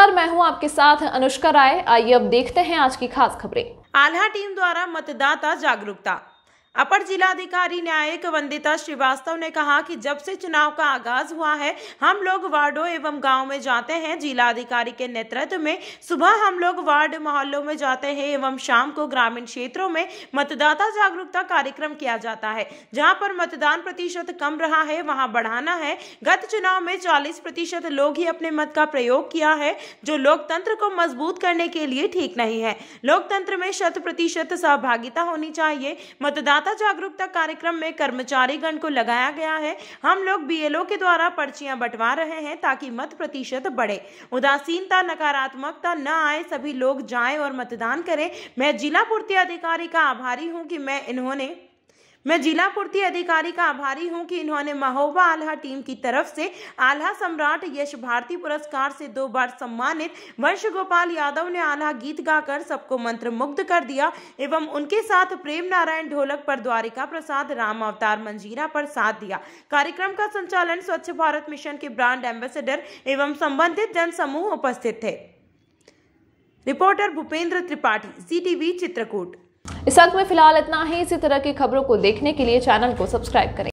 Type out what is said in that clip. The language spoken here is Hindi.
नमस्कार मैं हूं आपके साथ अनुष्का राय आइए अब देखते हैं आज की खास खबरें आल्हा टीम द्वारा मतदाता जागरूकता अपर जिलाधिकारी न्यायिक वंदिता श्रीवास्तव ने कहा कि जब से चुनाव का आगाज हुआ है हम लोग वार्डों एवं गांव में जाते हैं जिलाधिकारी के नेतृत्व में सुबह हम लोग वार्ड मोहल्लों में जाते हैं एवं शाम को ग्रामीण क्षेत्रों में मतदाता जागरूकता कार्यक्रम किया जाता है जहां पर मतदान प्रतिशत कम रहा है वहां बढ़ाना है गत चुनाव में चालीस प्रतिशत लोग ही अपने मत का प्रयोग किया है जो लोकतंत्र को मजबूत करने के लिए ठीक नहीं है लोकतंत्र में शत प्रतिशत सहभागिता होनी चाहिए मतदान मतदाता जागरूकता कार्यक्रम में कर्मचारीगण को लगाया गया है हम लोग बीएलओ के द्वारा पर्चियां बंटवा रहे हैं ताकि मत प्रतिशत बढ़े उदासीनता नकारात्मकता न आए सभी लोग जाएं और मतदान करें मैं जिला पूर्ति अधिकारी का आभारी हूं कि मैं इन्होंने मैं जिला पूर्ति अधिकारी का आभारी हूं कि इन्होंने महोबा आल्हा टीम की तरफ से आल्हा सम्राट यश भारती पुरस्कार से दो बार सम्मानित वंश गोपाल यादव ने आल्हा गीत गाकर सबको मंत्र मुग्ध कर दिया एवं उनके साथ प्रेम नारायण ढोलक पर द्वारिका प्रसाद राम अवतार मंजीरा पर साथ दिया कार्यक्रम का संचालन स्वच्छ भारत मिशन के ब्रांड एम्बेसडर एवं संबंधित समूह उपस्थित थे रिपोर्टर भूपेंद्र त्रिपाठी सी चित्रकूट इस वक्त में फिलहाल इतना ही इसी तरह की खबरों को देखने के लिए चैनल को सब्सक्राइब करें